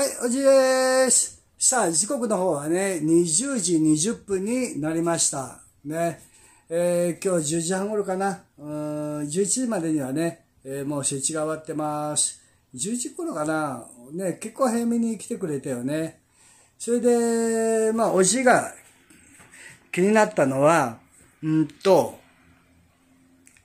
はい、おじです。さあ、時刻の方はね、20時20分になりました。ね。えー、今日10時半頃かな。うん、11時までにはね、えー、もう設置が終わってます。10時頃かな。ね、結構早めに来てくれたよね。それで、まあ、おじが気になったのは、うんと、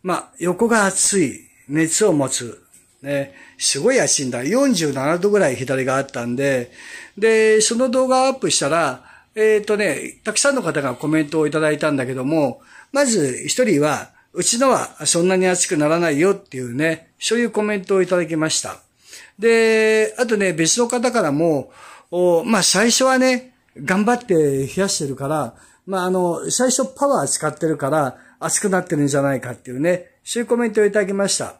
まあ、横が熱い、熱を持つ。ね、すごい暑いんだ。47度ぐらい左があったんで、で、その動画をアップしたら、えっ、ー、とね、たくさんの方がコメントをいただいたんだけども、まず一人は、うちのはそんなに熱くならないよっていうね、そういうコメントをいただきました。で、あとね、別の方からも、おまあ最初はね、頑張って冷やしてるから、まああの、最初パワー使ってるから熱くなってるんじゃないかっていうね、そういうコメントをいただきました。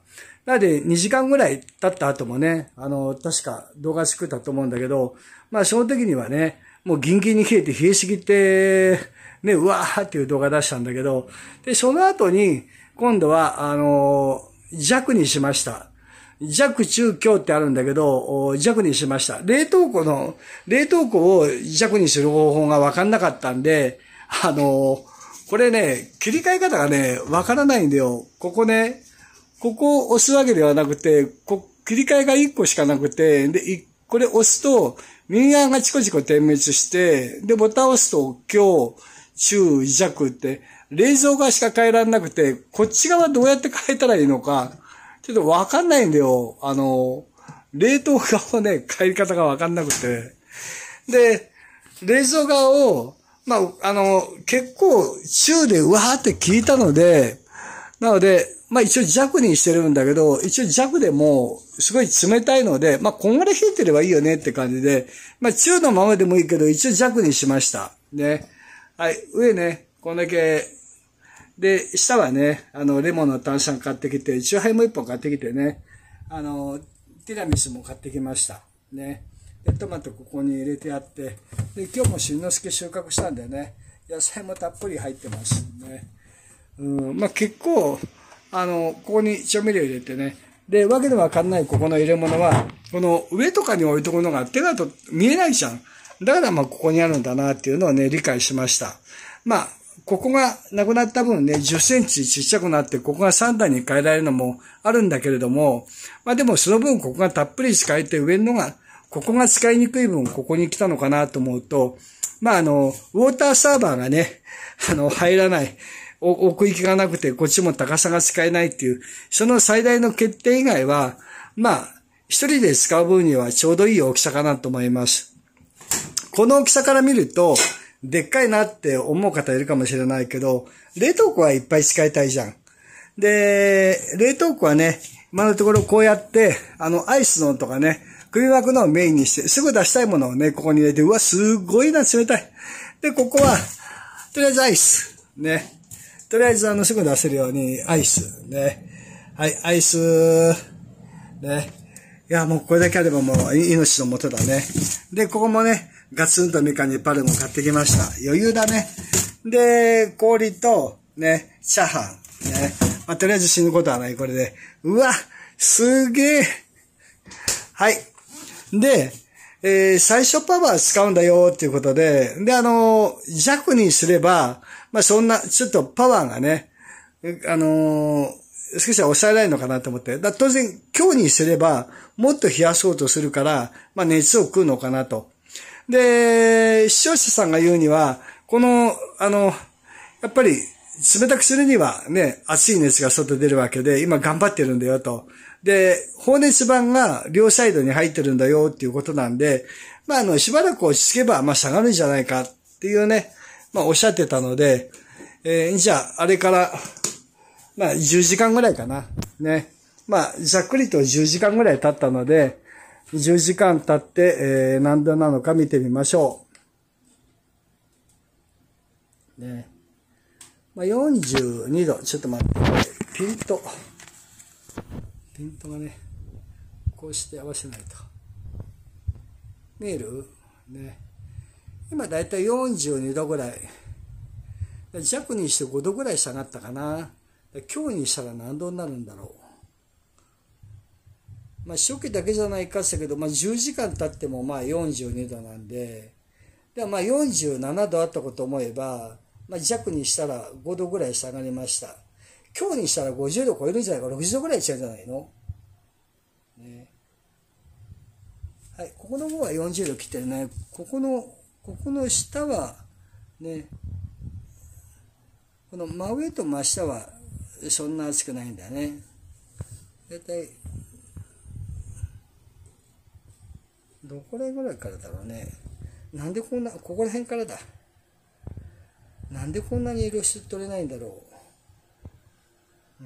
なので、2時間ぐらい経った後もね、あの、確か動画作ったと思うんだけど、まあ、その時にはね、もうギンギンに冷えて冷えすぎて、ね、うわーっていう動画出したんだけど、で、その後に、今度は、あの、弱にしました。弱中強ってあるんだけど、弱にしました。冷凍庫の、冷凍庫を弱にする方法がわかんなかったんで、あの、これね、切り替え方がね、わからないんだよ。ここね、ここを押すわけではなくて、こ切り替えが1個しかなくて、で、これ押すと、右側がチコチコ点滅して、で、ボタンを押すと、強、中、弱って、冷蔵側しか変えられなくて、こっち側どうやって変えたらいいのか、ちょっとわかんないんだよ。あの、冷凍側をね、変えり方がわかんなくて。で、冷蔵側を、まあ、あの、結構、中でうわーって聞いたので、なので、まあ一応弱にしてるんだけど、一応弱でも、すごい冷たいので、まあこんがら冷えてればいいよねって感じで、まあ中のままでもいいけど、一応弱にしました。ね。はい、上ね、こんだけ。で、下はね、あの、レモンの炭酸買ってきて、チューハイも一本買ってきてね、あの、ティラミスも買ってきました。ね。で、トマトここに入れてあって、で、今日もしんのすけ収穫したんでね、野菜もたっぷり入ってますね。うん、まあ結構、あの、ここに調味料入れてね、で、わけでわかんないここの入れ物は、この上とかに置いとくのが手だと見えないじゃん。だからまあここにあるんだなっていうのをね、理解しました。まあ、ここがなくなった分ね、10センチちっちゃくなって、ここが3段に変えられるのもあるんだけれども、まあでもその分ここがたっぷり使えて上のが、ここが使いにくい分ここに来たのかなと思うと、まああの、ウォーターサーバーがね、あの、入らない。奥行きがなくて、こっちも高さが使えないっていう、その最大の欠点以外は、まあ、一人で使う分にはちょうどいい大きさかなと思います。この大きさから見ると、でっかいなって思う方いるかもしれないけど、冷凍庫はいっぱい使いたいじゃん。で、冷凍庫はね、今のところこうやって、あの、アイスのとかね、首巻くのをメインにして、すぐ出したいものをね、ここに入れて、うわ、すごいな、冷たい。で、ここは、とりあえずアイス。ね。とりあえず、あの、すぐ出せるように、アイス、ね。はい、アイス、ね。いや、もうこれだけあればもう、命のもとだね。で、ここもね、ガツンとみかんにパルム買ってきました。余裕だね。で、氷と、ね、チャーハン、ね。まあ、とりあえず死ぬことはない、これで。うわすげえはい。で、えー、最初パワー使うんだよっていうことで、で、あのー、弱にすれば、まあそんな、ちょっとパワーがね、あのー、少しは抑えられるのかなと思って。だ当然、今日にすれば、もっと冷やそうとするから、まあ熱を食うのかなと。で、視聴者さんが言うには、この、あの、やっぱり、冷たくするにはね、熱い熱が外出るわけで、今頑張ってるんだよと。で、放熱板が両サイドに入ってるんだよっていうことなんで、まあ、あの、しばらく落ち着けば、まあ、下がるんじゃないかっていうね、まあ、おっしゃってたので、えー、じゃあ、あれから、まあ、10時間ぐらいかな。ね。まあ、ざっくりと10時間ぐらい経ったので、10時間経って、えー、何度なのか見てみましょう。ね。まあ、42度。ちょっと待って。ピント。ピントがね、こうして合わせないと。見えるね。今だいたい42度ぐらい。弱にして5度ぐらい下がったかな。今日にしたら何度になるんだろう。まあ、初期だけじゃないかしたけど、まあ、10時間経ってもまあ42度なんで、でまあ47度あったこと思えば、まあ、弱にしたら5度ぐらい下がりました。今日にしたら50度超えるんじゃないか、60度ぐらい違うんじゃないの、ね、はい、ここの方は40度切ってるね。ここのここの下はねこの真上と真下はそんな熱くないんだね大体どこらぐらいからだろうねなんでこんなここら辺からだなんでこんなに色し取れないんだろう、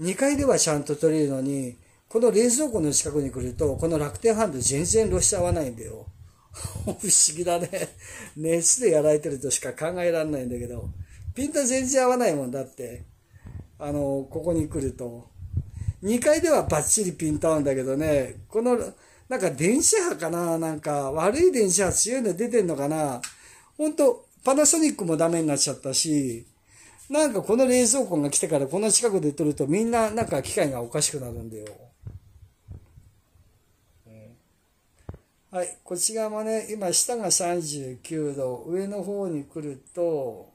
うん、2階ではちゃんと取れるのにこの冷蔵庫の近くに来るとこの楽天ハンド全然露出合わないんだよ 不思議だね。熱でやられてるとしか考えられないんだけど、ピント全然合わないもんだって、あの、ここに来ると。2階ではバッチリピント合うんだけどね、この、なんか電車波かななんか悪い電車波強いの出てんのかなほんと、パナソニックもダメになっちゃったし、なんかこの冷蔵庫が来てからこの近くで撮るとみんななんか機械がおかしくなるんだよ。はい、こっち側もね、今下が39度、上の方に来ると、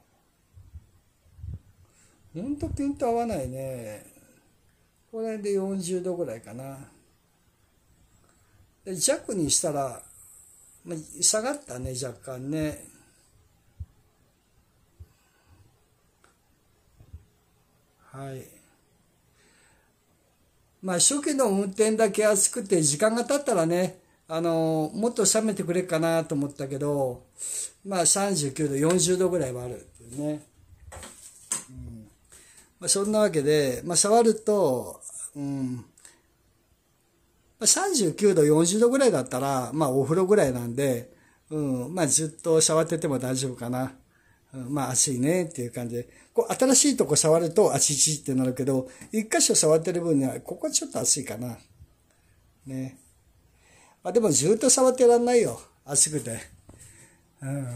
ほんとピンと合わないね。この辺で40度ぐらいかな。で弱にしたら、まあ、下がったね、若干ね。はい。まあ、初期の運転だけ暑くて、時間が経ったらね、あのもっと冷めてくれっかなと思ったけどまあ39度40度ぐらいはあるっていうね、うんまあ、そんなわけで、まあ、触ると、うんまあ、39度40度ぐらいだったら、まあ、お風呂ぐらいなんで、うんまあ、ずっと触ってても大丈夫かな、うん、まあ暑いねっていう感じでこう新しいとこ触るとあちちってなるけど一箇所触ってる分にはここはちょっと暑いかなね。まあ、でもずっと触ってらんないよ。暑くて。うん。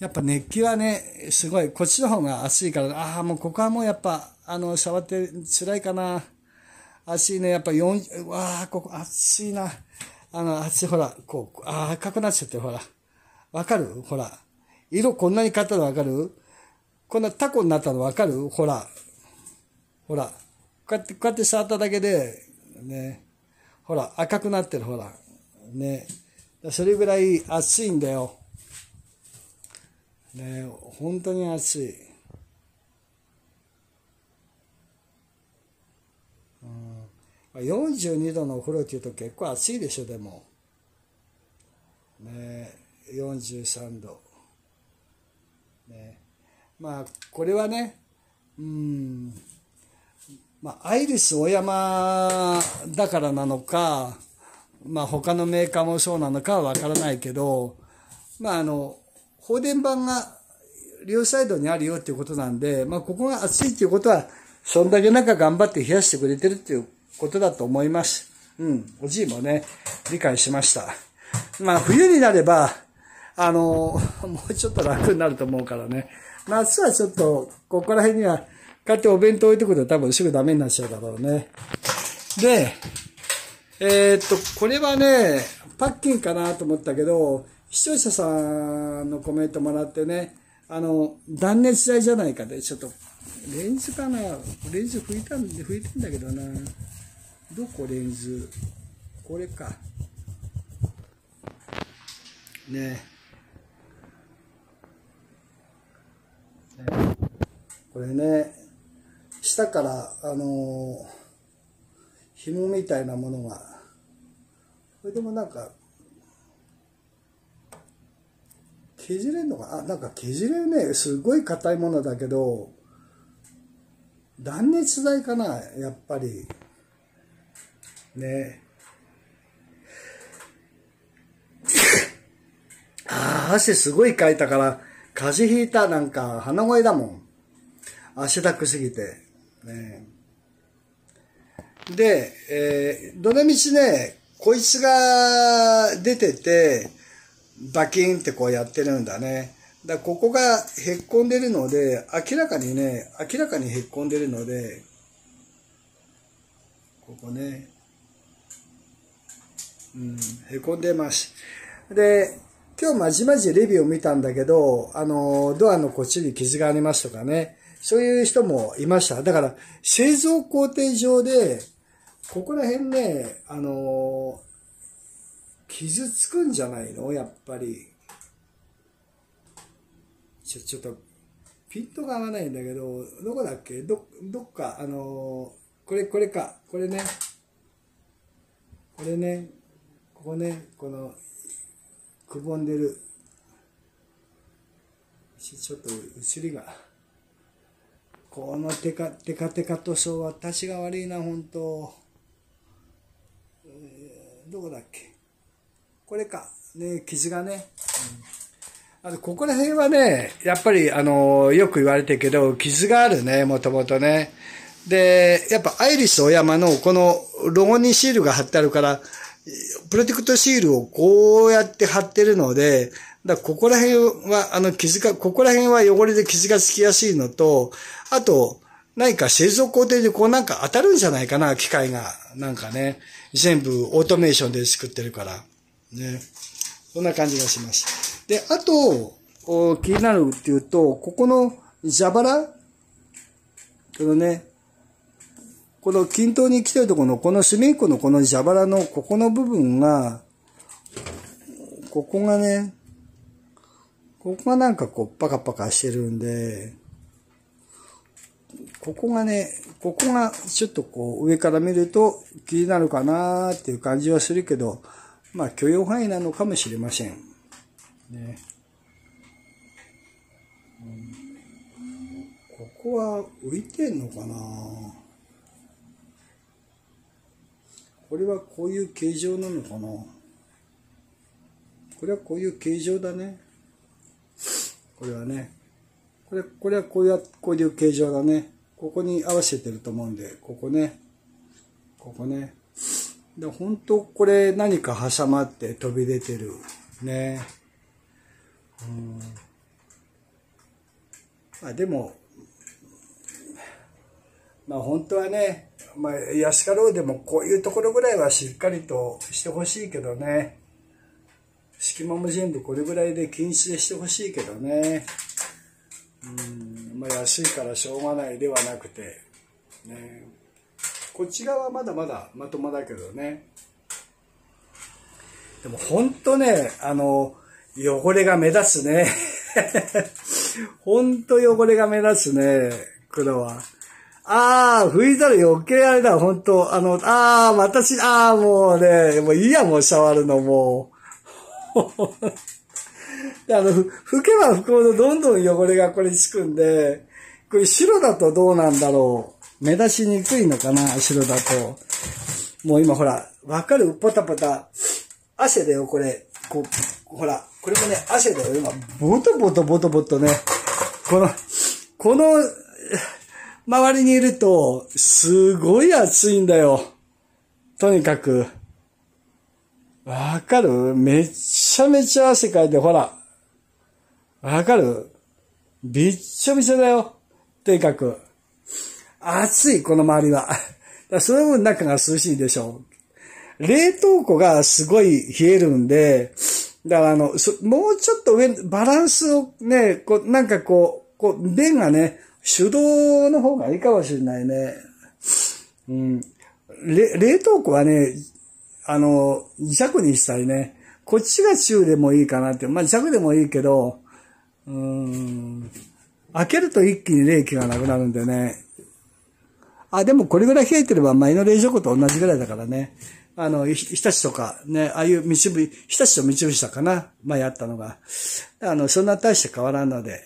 やっぱ熱気はね、すごい。こっちの方が暑いから、ああ、もうここはもうやっぱ、あの、触って辛いかな。暑いね。やっぱ4、うわあ、ここ暑いな。あの、暑い、ほら、こう、ああ、赤くなっちゃって、ほら。わかるほら。色こんなに変わったのわかるこんなタコになったのわかるほら。ほら。こうやって、こうやって触っただけで、ね。ほら、赤くなってる、ほら。ねそれぐらい暑いんだよね本当に暑い、うん、42度のお風呂っていうと結構暑いでしょでもね43度ねまあこれはねうんまあアイリス小山だからなのかまあ他のメーカーもそうなのかはわからないけど、まああの、放電盤が両サイドにあるよっていうことなんで、まあここが熱いっていうことは、そんだけなんか頑張って冷やしてくれてるっていうことだと思います。うん、おじいもね、理解しました。まあ冬になれば、あの、もうちょっと楽になると思うからね。夏はちょっと、ここら辺には、こうやってお弁当置いてくると多分すぐダメになっちゃうだろうね。で、えー、っと、これはね、パッキンかなと思ったけど、視聴者さんのコメントもらってね、あの、断熱材じゃないかで、ちょっと、レンズかなレンズ拭いたんで、拭いてんだけどな。どこレンズこれか。ねねこれね、下から、あのー紐みたいなものがこれでもなんか削れんのかあなんか削れねすごい硬いものだけど断熱材かなやっぱりね ああ汗すごいかいたから風邪ひいたなんか鼻声だもん汗だくすぎてねえで、えー、どのみちね、こいつが出てて、バキンってこうやってるんだね。だここがへっこんでるので、明らかにね、明らかにへっこんでるので、ここね、うん、へこんでます。で、今日まじまじレビューを見たんだけど、あの、ドアのこっちに傷がありますとかね、そういう人もいました。だから、製造工程上で、ここら辺ね、あのー、傷つくんじゃないのやっぱり。ちょ、ちょっと、ピントが合わないんだけど、どこだっけど、どっか、あのー、これ、これか。これね。これね。ここね。この、くぼんでる。ちょっと、後りが。このテカテカテカ塗装は私が悪いな、本当。どこだっけこれか。ね、記事がね。うん、あの、ここら辺はね、やっぱり、あの、よく言われてるけど、傷があるね、もともとね。で、やっぱアイリスオーヤマのこのロゴにシールが貼ってあるから、プロテクトシールをこうやって貼ってるので、だここら辺は、あの、傷が、ここら辺は汚れで傷がつきやすいのと、あと、何か製造工程でこうなんか当たるんじゃないかな、機械が。なんかね。全部オートメーションで作ってるから、ね。そんな感じがします。で、あと、気になるっていうと、ここの蛇腹このね、この均等に来てるところの、この隅っこのこの蛇腹のここの部分が、ここがね、ここがなんかこうパカパカしてるんで、ここがね、ここがちょっとこう上から見ると気になるかなーっていう感じはするけど、まあ許容範囲なのかもしれません。ね。ここは浮いてんのかなこれはこういう形状なのかなこれはこういう形状だね。これはね。これ、これはこうや、こういう形状だね。ここに合わせてると思うんで、ここね、ここね。で、本当これ何か挟まって飛び出てる。ね。うん。まあでも、まあ本当はね、まあ安かろうでもこういうところぐらいはしっかりとしてほしいけどね。隙間も全部これぐらいで禁止でしてほしいけどね。うんまあ、安いからしょうがないではなくて、ね、こっち側はまだまだまともだけどねでも本当ねあの汚れが目立つね 本当汚れが目立つね黒はああ、拭いたら余計あれだ、本当あの、ああ、私、ああ、もうね、もういいや、もう触るの、もう。で、あの、拭けば拭くほどどんどん汚れがこれつくんで、これ白だとどうなんだろう。目立ちにくいのかな、白だと。もう今ほら、わかるポタポタ。汗だよ、これ。こう、ほら、これもね、汗だよ、今。ボトボトボトボトね。この、この、周りにいると、すごい暑いんだよ。とにかく。わかるめちゃめちゃ汗かいて、ほら。わかるびっちょびちょだよ。とにかく。暑い、この周りは。だ その分中が涼しいでしょう。冷凍庫がすごい冷えるんで、だからあの、もうちょっと上、バランスをね、こう、なんかこう、こう、弁がね、手動の方がいいかもしれないね。うん。冷凍庫はね、あの、弱にしたりね、こっちが中でもいいかなって、まあ弱でもいいけど、うん、開けると一気に冷気がなくなるんでね。あ、でもこれぐらい冷えてれば前の冷蔵庫と同じぐらいだからね。あの、日立とか、ね、ああいう道日立と道たかな、前あったのが。あの、そんな大して変わらんので。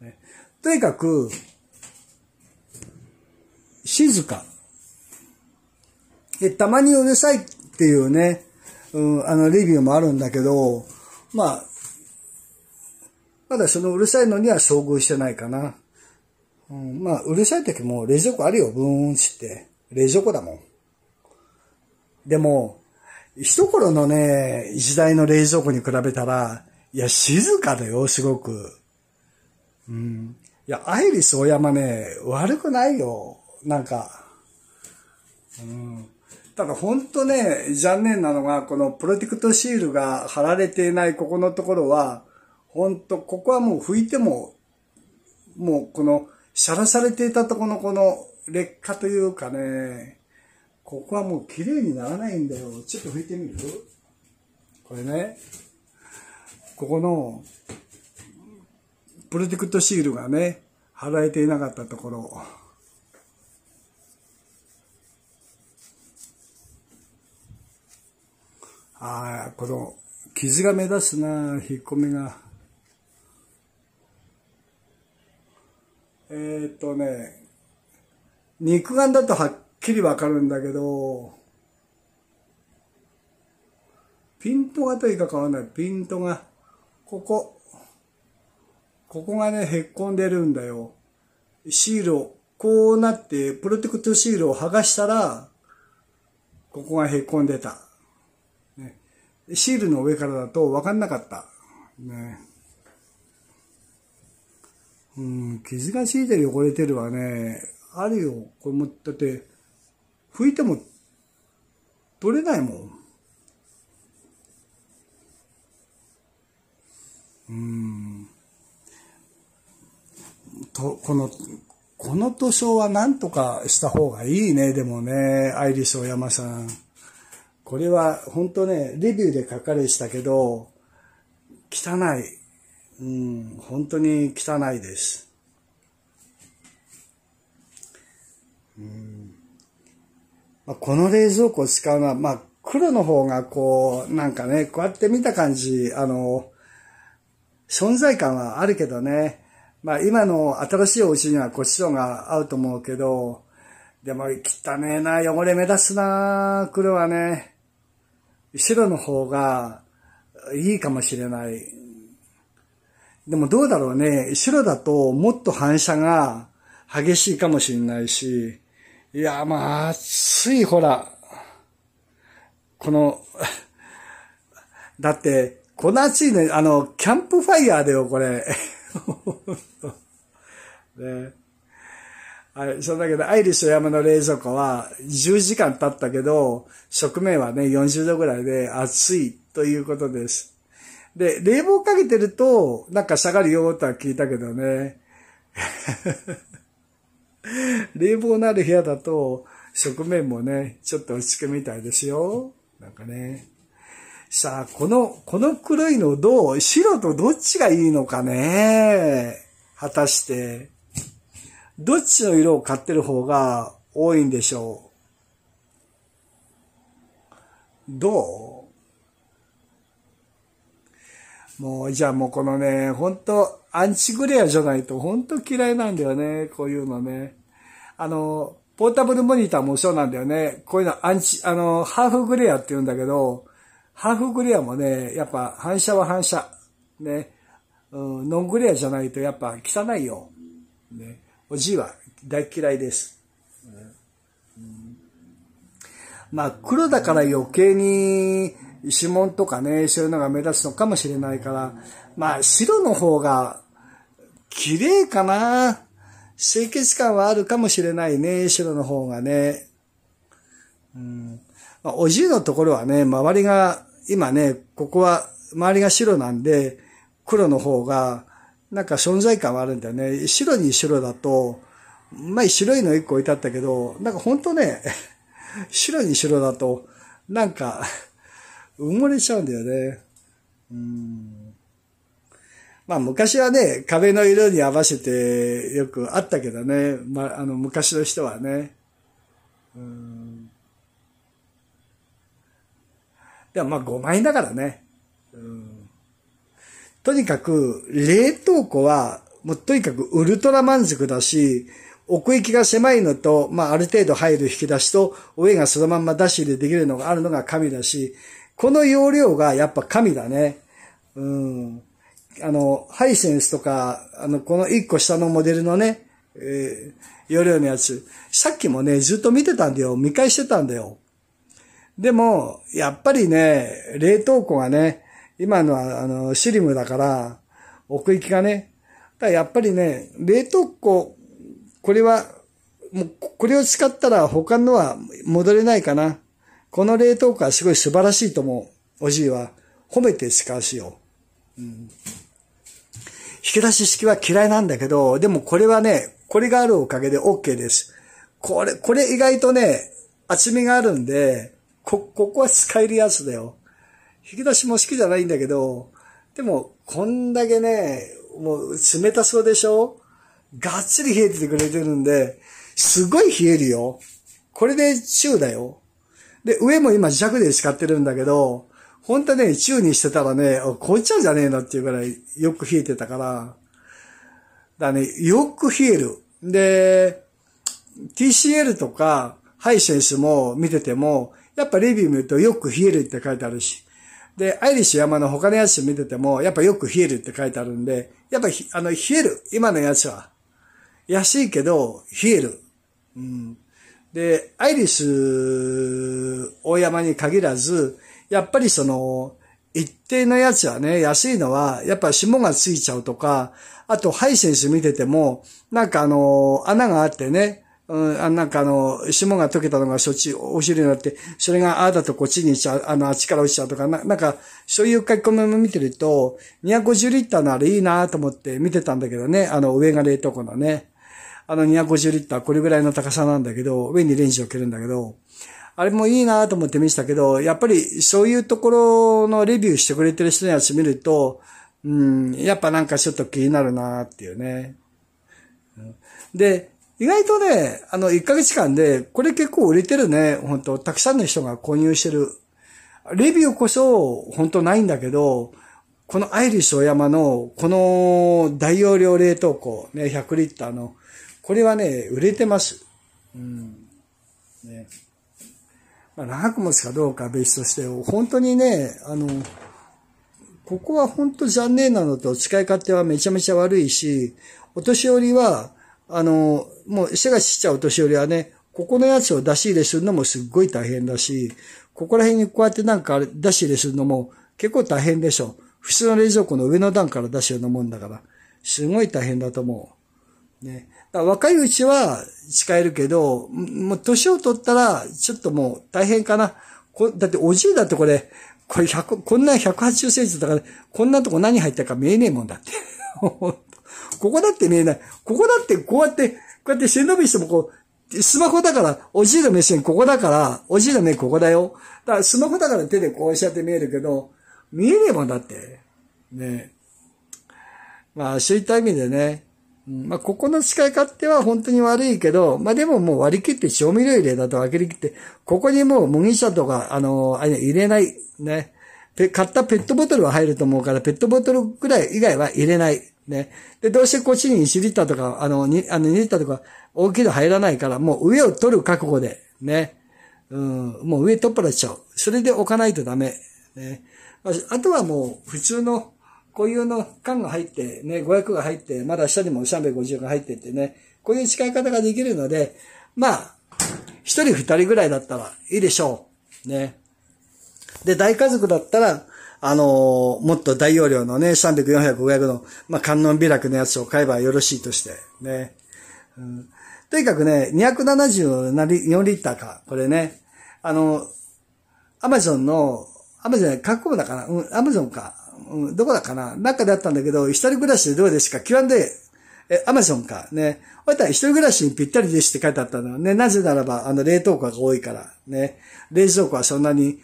ね、とにかく、静か。え、たまにうるさいっっていうね、うん、あの、レビューもあるんだけど、まあ、まだそのうるさいのには遭遇してないかな。うん、まあ、うるさい時も冷蔵庫あるよ、ブーンって。冷蔵庫だもん。でも、一頃のね、時代の冷蔵庫に比べたら、いや、静かだよ、すごく。うん。いや、アイリスオヤマね、悪くないよ、なんか。うん。ただ本当ね、残念なのが、このプロテクトシールが貼られていないここのところは、本当ここはもう拭いても、もうこの、シャラされていたとこのこの劣化というかね、ここはもう綺麗にならないんだよ。ちょっと拭いてみるこれね、ここの、プロテクトシールがね、貼られていなかったところ。ああ、この、傷が目立つな、引っ込みが。えー、っとね、肉眼だとはっきりわかるんだけど、ピントがといか変わらない。ピントが、ここ、ここがね、へっこんでるんだよ。シールを、こうなって、プロテクトシールを剥がしたら、ここがへっこんでた。シールの上からだと分かんなかった。ね。うん、傷がついてる汚れてるはね、あるよ。これも、だって、拭いても取れないもん。うん。と、この、この図書はなんとかした方がいいね、でもね、アイリス・オヤマさん。これは本当ね、レビューで書かれしたけど、汚い。うん、本当に汚いです。うんまあ、この冷蔵庫を使うのは、まあ、黒の方がこう、なんかね、こうやって見た感じ、あの、存在感はあるけどね、まあ今の新しいお家にはこっちのが合うと思うけど、でも汚ねえな、汚れ目立つな、黒はね。白の方がいいかもしれない。でもどうだろうね。白だともっと反射が激しいかもしれないし、いや、まあ、暑い、ほら。この、だって、この暑いね、あの、キャンプファイヤーだよ、これ。ねはい。そうだけど、アイリッシュ山の冷蔵庫は、10時間経ったけど、食面はね、40度ぐらいで暑いということです。で、冷房かけてると、なんか下がるよとは聞いたけどね。冷房のある部屋だと、食面もね、ちょっと落ち着くみたいですよ。なんかね。さあ、この、この黒いのどう白とどっちがいいのかね果たして。どっちの色を買ってる方が多いんでしょうどうもう、じゃあもうこのね、ほんと、アンチグレアじゃないとほんと嫌いなんだよね、こういうのね。あの、ポータブルモニターもそうなんだよね。こういうのアンチ、あの、ハーフグレアって言うんだけど、ハーフグレアもね、やっぱ反射は反射。ね。うん、ノングレアじゃないとやっぱ汚いよ。ね。おじいは大嫌いです。まあ、黒だから余計に指紋とかね、そういうのが目立つのかもしれないから、まあ、白の方が綺麗かな。清潔感はあるかもしれないね、白の方がね。うん。まあ、おじいのところはね、周りが、今ね、ここは周りが白なんで、黒の方が、なんか存在感はあるんだよね。白に白だと、まあ、白いの一個置いてあったけど、なんかほんとね、白に白だと、なんか、埋もれちゃうんだよね。うん。まあ昔はね、壁の色に合わせてよくあったけどね。まあ、あの昔の人はね。うん。でもまあ5枚だからね。うん。とにかく、冷凍庫は、もうとにかくウルトラ満足だし、奥行きが狭いのと、まあ、ある程度入る引き出しと、上がそのまんま出し入れでできるのがあるのが神だし、この容量がやっぱ神だね。うん。あの、ハイセンスとか、あの、この一個下のモデルのね、えー、容量のやつ。さっきもね、ずっと見てたんだよ。見返してたんだよ。でも、やっぱりね、冷凍庫がね、今のは、あの、シリムだから、奥行きがね。だやっぱりね、冷凍庫、これは、もう、これを使ったら他のは戻れないかな。この冷凍庫はすごい素晴らしいと思う。おじいは。褒めて使うしよう。うん。引き出し式は嫌いなんだけど、でもこれはね、これがあるおかげで OK です。これ、これ意外とね、厚みがあるんで、こ、ここは使えるやつだよ。引き出しも好きじゃないんだけど、でも、こんだけね、もう冷たそうでしょがっつり冷えててくれてるんで、すごい冷えるよ。これで中だよ。で、上も今弱で使ってるんだけど、ほんとね、中にしてたらね、こっちゃじゃねえのっていうぐらいよく冷えてたから、だね、よく冷える。で、TCL とか、ハイセンスも見てても、やっぱレビュー見るとよく冷えるって書いてあるし、で、アイリッシュ山の他のやつ見てても、やっぱよく冷えるって書いてあるんで、やっぱあの、冷える。今のやつは。安いけど、冷える。うん。で、アイリス、大山に限らず、やっぱりその、一定のやつはね、安いのは、やっぱ霜がついちゃうとか、あと、ハイセンス見てても、なんかあの、穴があってね、うん、あなんかあの、霜が溶けたのがしょっちゅうお昼になって、それがああだとこっちにしちゃう、あの、あっちから落ちちゃうとか、ななんか、そういう書き込みも見てると、250リッターのあれいいなと思って見てたんだけどね、あの、上が冷凍庫のね、あの250リッター、これぐらいの高さなんだけど、上にレンジをけるんだけど、あれもいいなと思って見てたけど、やっぱりそういうところのレビューしてくれてる人のやつ見ると、うん、やっぱなんかちょっと気になるなっていうね。で、意外とね、あの、1ヶ月間で、これ結構売れてるね。本当たくさんの人が購入してる。レビューこそ、本当ないんだけど、このアイリッシュオ山の、この大容量冷凍庫、ね、100リッターの、これはね、売れてます。うん。ね。まあ、長く持つかどうか別として、本当にね、あの、ここは本当残念なのと、使い勝手はめちゃめちゃ悪いし、お年寄りは、あの、もう背がしちゃう年寄りはね、ここのやつを出し入れするのもすっごい大変だし、ここら辺にこうやってなんか出し入れするのも結構大変でしょ。普通の冷蔵庫の上の段から出すようなもんだから、すごい大変だと思う。ね。若いうちは使えるけど、もう年を取ったら、ちょっともう大変かな。こだっておじいだってこれ、これ100、こんな180センチだから、こんなとこ何入ったか見えねえもんだって。ここだって見えない。ここだってこうやって、こうやって背伸びしてもこう、スマホだから、おじいの目線ここだから、おじいの目ここだよ。だからスマホだから手でこうしちゃって見えるけど、見えねえもんだって。ねまあ、そういった意味でね、まあ、ここの使い勝手は本当に悪いけど、まあ、でももう割り切って調味料入れだと分けり切って、ここにもう麦茶とか、あの、あれ入れない、ね。買ったペットボトルは入ると思うから、ペットボトルくらい以外は入れない。ね。で、どうしてこっちに1リッターとか、あの、にあの2リッターとか、大きいの入らないから、もう上を取る覚悟で、ね。うん、もう上取っ払っちゃう。それで置かないとダメ。ね。あとはもう、普通の、固有の缶が入って、ね、500が入って、まだ下にも350が入ってってね、こういう使い方ができるので、まあ、一人二人ぐらいだったらいいでしょう。ね。で、大家族だったら、あのー、もっと大容量のね、300、400、500の、まあ、観音開くのやつを買えばよろしいとして、ね。うん、とにかくね、270の4リッターか、これね。あの、アマゾンの、アマゾン、各国だかなうん、アマゾンか。うん、どこだかななんかであったんだけど、一人暮らしでどうですか極んで、え、アマゾンか。ね。こうったら一人暮らしにぴったりですって書いてあったのね。なぜならば、あの、冷凍庫が多いから。ね。冷蔵庫はそんなに、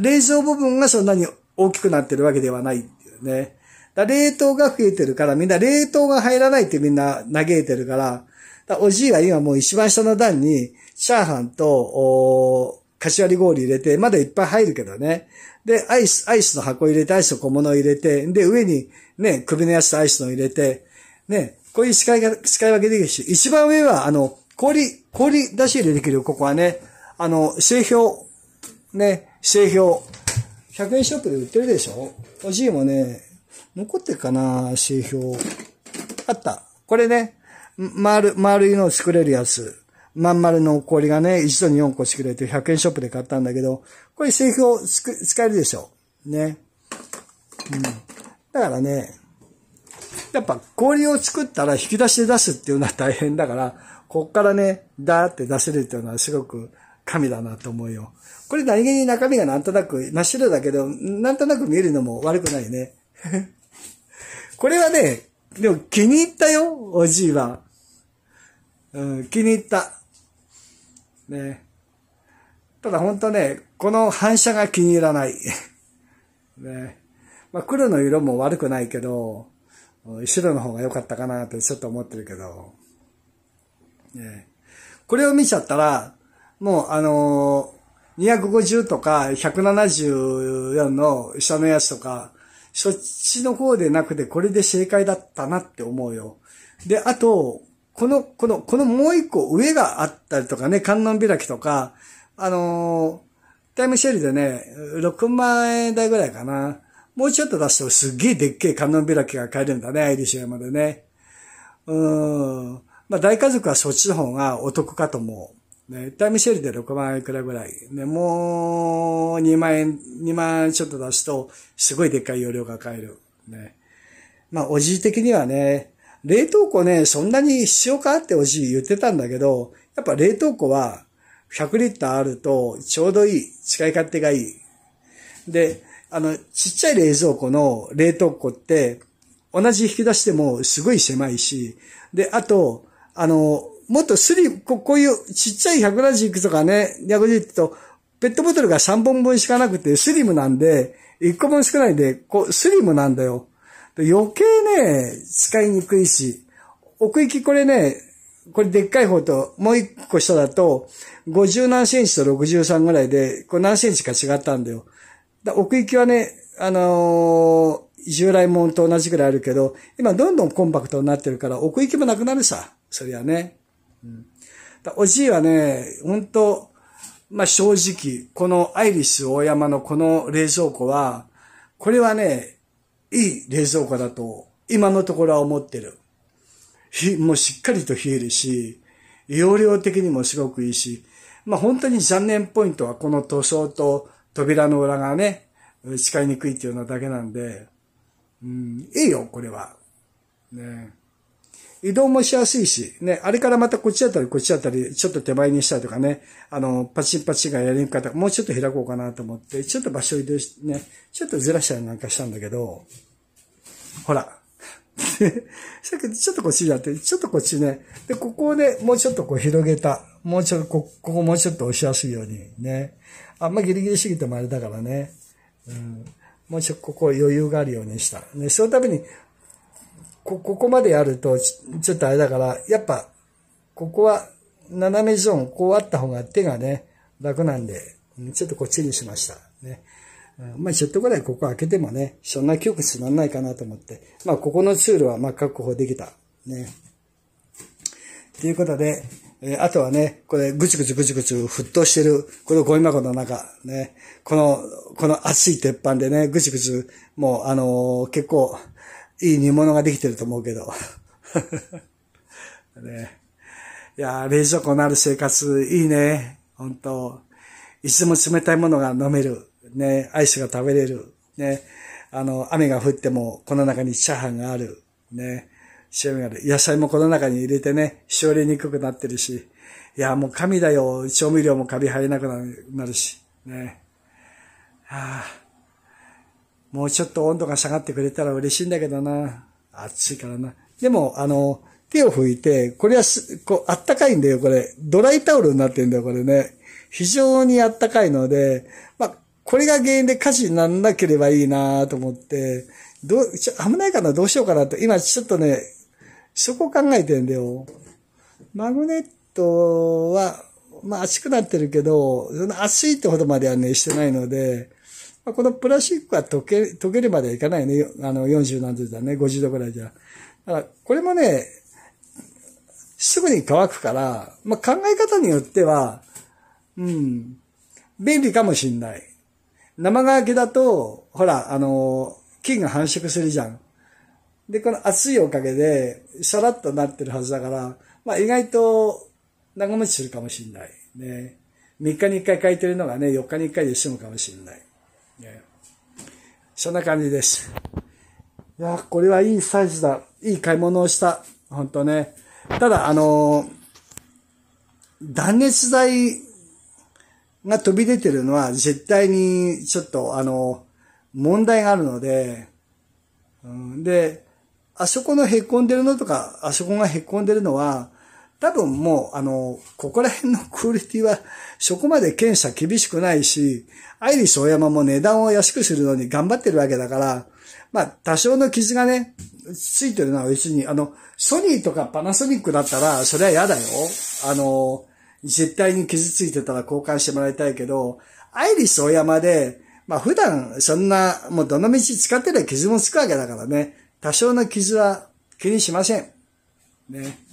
冷蔵部分がそんなに大きくなってるわけではないっていうね。だ冷凍が増えてるから、みんな冷凍が入らないってみんな嘆いてるから、だおじいは今もう一番下の段に、チャーハンと、おかしわり氷入れて、まだいっぱい入るけどね。で、アイス、アイスの箱入れて、アイスと小物入れて、で、上に、ね、首のやつとアイスの入れて、ね、こういう使いが、使い分けできるし、一番上は、あの、氷、氷出し入れできるよ、ここはね。あの、製氷、ね、製氷、100円ショップで売ってるでしょおじいもね、残ってるかな指標。あった。これね、丸、丸いのを作れるやつ。まん丸の氷がね、一度に4個作れて100円ショップで買ったんだけど、これ製品を使えるでしょ。ね。うん。だからね、やっぱ氷を作ったら引き出しで出すっていうのは大変だから、こっからね、ダーって出せるっていうのはすごく神だなと思うよ。これ何気に中身がなんとなく、真っ白だけど、なんとなく見えるのも悪くないね。これはね、でも気に入ったよ、おじいは。うん、気に入った。ね。ただ本当ね、この反射が気に入らない。ね。まあ、黒の色も悪くないけど、白の方が良かったかなってちょっと思ってるけど。ね。これを見ちゃったら、もうあのー、250とか174の下のやつとか、そっちの方でなくて、これで正解だったなって思うよ。で、あと、この、この、このもう一個上があったりとかね、観音開きとか、あのー、タイムシェルでね、6万円台ぐらいかな。もうちょっと出すとすっげえでっけえ観音開きが買えるんだね、アイリッシュまでね。うーん。まあ大家族はそっちの方がお得かと思う。ね、タイムシェルで6万いくらぐらい。ね、もう2万円、2万円ちょっと出すと、すごいでっかい容量が買える。ね。まあ、おじい的にはね、冷凍庫ね、そんなに必要かっておじい言ってたんだけど、やっぱ冷凍庫は100リッターあるとちょうどいい。使い勝手がいい。で、あの、ちっちゃい冷蔵庫の冷凍庫って、同じ引き出してもすごい狭いし、で、あと、あの、もっとスリこ、こういうちっちゃい1 0 0いくとかね、110と、ペットボトルが3本分しかなくて、スリムなんで、1個分少ないんで、こう、スリムなんだよ。余計ね、使いにくいし、奥行きこれね、これでっかい方と、もう1個下だと、50何センチと63ぐらいで、こう何センチか違ったんだよ。だ奥行きはね、あのー、従来もんと同じぐらいあるけど、今どんどんコンパクトになってるから、奥行きもなくなるさ。そりゃね。うん。だおじいはね、本当まあ、正直、このアイリス大山のこの冷蔵庫は、これはね、いい冷蔵庫だと、今のところは思ってる。もうしっかりと冷えるし、容量的にもすごくいいし、まあ、本当に残念ポイントはこの塗装と扉の裏がね、使いにくいっていうのだけなんで、うん、いいよ、これは。ね移動もしやすいし、ね、あれからまたこっちだったりこっちだったり、ちょっと手前にしたりとかね、あの、パチンパチンがやりにくかったもうちょっと開こうかなと思って、ちょっと場所移動してね、ちょっとずらしたりなんかしたんだけど、ほら。さっきちょっとこっちじゃなくて、ちょっとこっちね。で、ここをね、もうちょっとこう広げた。もうちょっと、こ、ここもうちょっと押しやすいようにね。あんまギリギリすぎてもあれだからね。うん。もうちょっとここ余裕があるようにした。ね、そのために、こ、ここまでやるとち、ちょっとあれだから、やっぱ、ここは、斜めゾーン、こうあった方が手がね、楽なんで、ちょっとこっちにしました。ね。まあ、ちょっとぐらいここ開けてもね、そんな窮屈にならないかなと思って、まあ、ここのツールはまあ確保できた。ね。ということで、えー、あとはね、これ、ぐちぐちぐちぐち沸騰してる、このゴミ箱の中、ね、この、この熱い鉄板でね、ぐちぐち、もう、あのー、結構、いい煮物ができてると思うけど。ね、いや冷蔵庫のある生活、いいね。本当いつも冷たいものが飲める。ね、アイスが食べれる。ね、あの、雨が降っても、この中にチャーハンがある。ね、塩がある。野菜もこの中に入れてね、しおれにくくなってるし。いや、もう神だよ。調味料もカビ入れなくなるし。ね。はあもうちょっと温度が下がってくれたら嬉しいんだけどな。暑いからな。でも、あの、手を拭いて、これはす、こう、あったかいんだよ、これ。ドライタオルになってんだよ、これね。非常にあったかいので、まあ、これが原因で火事にならなければいいなと思って、どう、ちょ、危ないかな、どうしようかなと。今ちょっとね、そこを考えてんだよ。マグネットは、まあ、熱くなってるけど、その熱いってほどまではね、してないので、このプラスチックは溶け、溶けるまではいかないね。あの、40何度だね、50度ぐらいじゃ。だから、これもね、すぐに乾くから、まあ、考え方によっては、うん、便利かもしんない。生乾きだと、ほら、あの、菌が繁殖するじゃん。で、この熱いおかげで、さらっとなってるはずだから、まあ、意外と長持ちするかもしんない。ね。3日に1回書いてるのがね、4日に1回で済むかもしんない。そんな感じです。いや、これはいいサイズだ。いい買い物をした。ほんとね。ただ、あのー、断熱材が飛び出てるのは絶対にちょっと、あのー、問題があるので、うん、で、あそこのへっこんでるのとか、あそこがへっこんでるのは、多分もう、あの、ここら辺のクオリティは、そこまで検査厳しくないし、アイリスオー大山も値段を安くするのに頑張ってるわけだから、まあ、多少の傷がね、ついてるのは別に、あの、ソニーとかパナソニックだったら、それは嫌だよ。あの、絶対に傷ついてたら交換してもらいたいけど、アイリス大山で、まあ普段そんな、もうどの道使ってれば傷もつくわけだからね、多少の傷は気にしません。ね。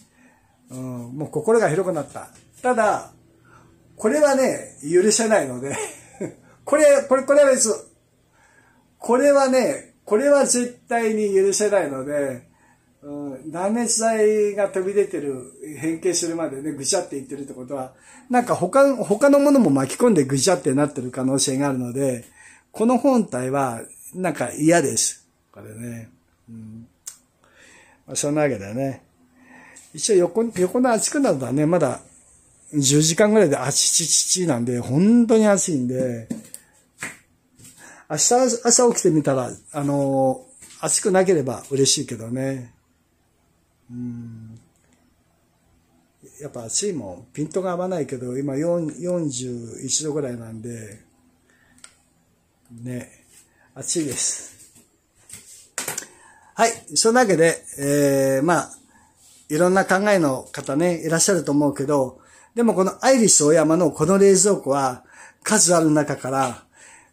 うん、もう心が広くなった。ただ、これはね、許せないので これ、これ、これは別。これはね、これは絶対に許せないので、うん、断熱材が飛び出てる、変形するまでね、ぐちゃっていってるってことは、なんか他、他のものも巻き込んでぐちゃってなってる可能性があるので、この本体は、なんか嫌です。これね。うん。まそんなわけだね。一応横に、横の足くなるのはね、まだ10時間ぐらいで足ちちちなんで、本当に暑いんで、明日朝起きてみたら、あのー、暑くなければ嬉しいけどね。うん。やっぱ暑いもん。ピントが合わないけど、今41度ぐらいなんで、ね、暑いです。はい。そんなわけで、えー、まあ、いろんな考えの方ね、いらっしゃると思うけど、でもこのアイリスオーヤマのこの冷蔵庫は、数ある中から、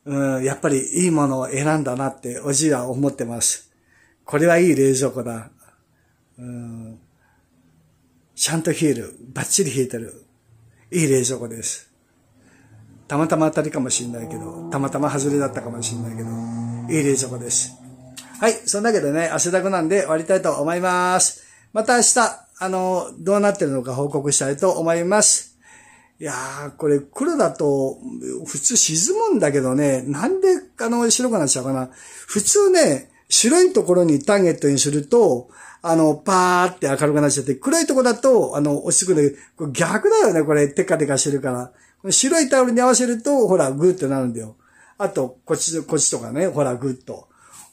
うん、やっぱりいいものを選んだなって、おじいは思ってます。これはいい冷蔵庫だ。うん、ちゃんと冷える。バッチリ冷えてる。いい冷蔵庫です。たまたま当たりかもしれないけど、たまたま外れだったかもしれないけど、いい冷蔵庫です。はい、そんなわけでね、汗だくなんで終わりたいと思います。また明日、あの、どうなってるのか報告したいと思います。いやー、これ黒だと、普通沈むんだけどね、なんで、あの、白くなっちゃうかな。普通ね、白いところにターゲットにすると、あの、パーって明るくなっちゃって、黒いとこだと、あの、落ちてくる。これ逆だよね、これ、テカテカしてるから。白いタオルに合わせると、ほら、グーってなるんだよ。あと、こっち、こっちとかね、ほら、グっと。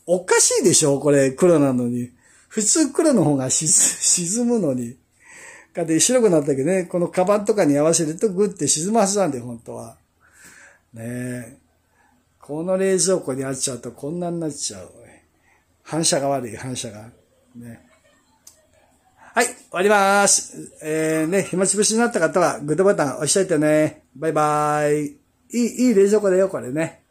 おかしいでしょこれ、黒なのに。普通黒の方が沈むのに。かで白くなったけどね、このカバンとかに合わせるとグッて沈むはずなんで、本当は。ねえ。この冷蔵庫にあっちゃうとこんなになっちゃう。反射が悪い、反射が。ね。はい、終わります。えー、ね、暇つぶしになった方はグッドボタン押しといてね。バイバーイ。いい、いい冷蔵庫だよ、これね。